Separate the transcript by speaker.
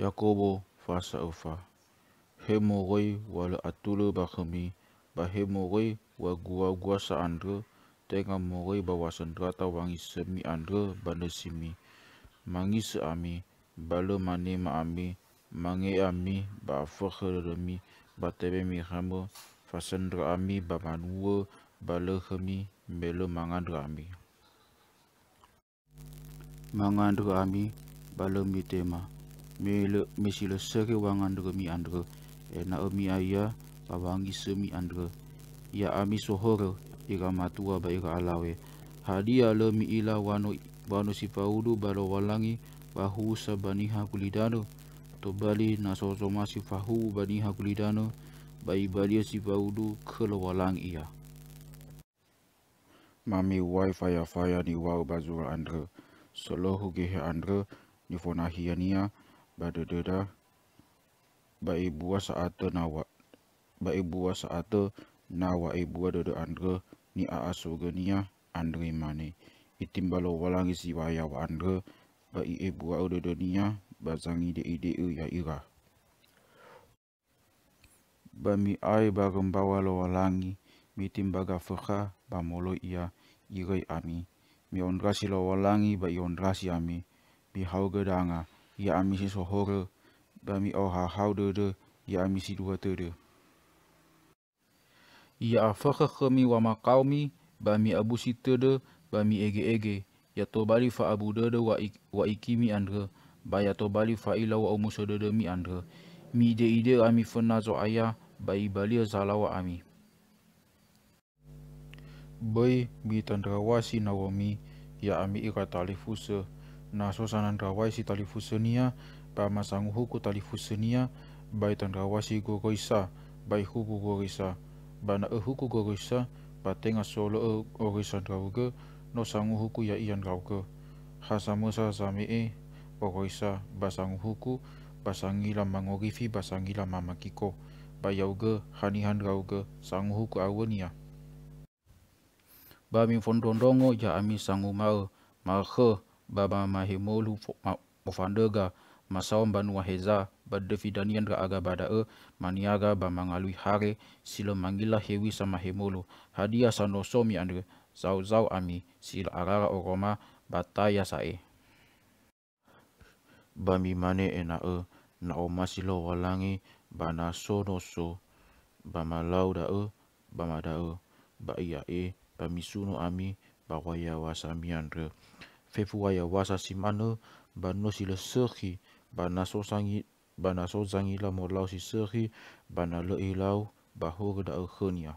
Speaker 1: Yakobo fasa ufa. Hemoroi wala atulu bahemi. Bahemoroi wa gua gua sa andre. Tenga moroi bawa sendra tawangi semi andre bande simi. Mangi se ami. Bala mani ma ami. mangi ami ba fokhermi. Ba tebe mi hamo. Fasendra ami ba manuwa. Bala hemi melo mangandra ami. Mangandra ami balo mi tema. mele mesile seke wang andre mi andre e na mi aya pa wangi semi andre ya ami so hore ira matua ba ira alawe hadia le mi ila wano wano si paudu balo walangi bahu sabaniha kulidano to bali na sozo masi fahu baniha kulidano bai bali si paudu kelo walang ia mami wai faya faya ni wau bazura andre solo hugehe andre ni fonahia nia Bada dada. Bagi buah saat nawa. Bagi buah saat nawa ibu dada andre. Ni aa soga ni ya. Ah, andre Itim balo walangi siwa ya wa andre. Bagi ibu aa dada ni ah, Bazangi de ide u ya ira. Ba mi ay ba gembawa lo walangi. mi Mitim baga fukha. Bamolo ia. Irei ami. Mi ondrasi lo walangi. Bagi ondrasi ami. Bihau gedanga. Ah, Bagi ia ya amisi sohore, bami au ha hau dede, ia ya amisi dua tede. Ia ya afakha khemi wa makaumi, bami abu si tede, bami ege ege, ya to bali fa abu dede wa, ik, wa ikimi andre, baya to bali fa ila wa umusa dede mi andre. Mi ide ide ami fena zo aya, bayi bali zala wa ami. Bayi, bi tandra nawami, ya ami ikatali fuse, na so sanan rawai si tali fusenia ya. pa masang huku tali fusenia ya. bai tan rawai si gogoisa bai huku gogoisa ba na e huku gogoisa pa tenga solo e orisa drauge no sang huku ya ian rauge ha samosa sami e pokoisa basang huku basangila mangogifi sangila mamakiko bai yauge hanihan rauge sang huku ha awenia ya. ba min fondondongo ya ami sangu e. mau mahe baba mahimolu mofandega masao banu heza badde fidanian ga aga bada e maniaga ba mangalui hare silo mangila hewi sama hemolo hadia sanosomi andre zau zau ami sil arara oroma bataya sae bami mane ena e na o masilo walangi bana sonoso bama lauda e, bama da e ba ia e bami suno ami ba waya wasami andre fefuaya wasa simano bano si le sehi bana so sangi bana so zangi la molau si sehi bana le ilau bahor da khonia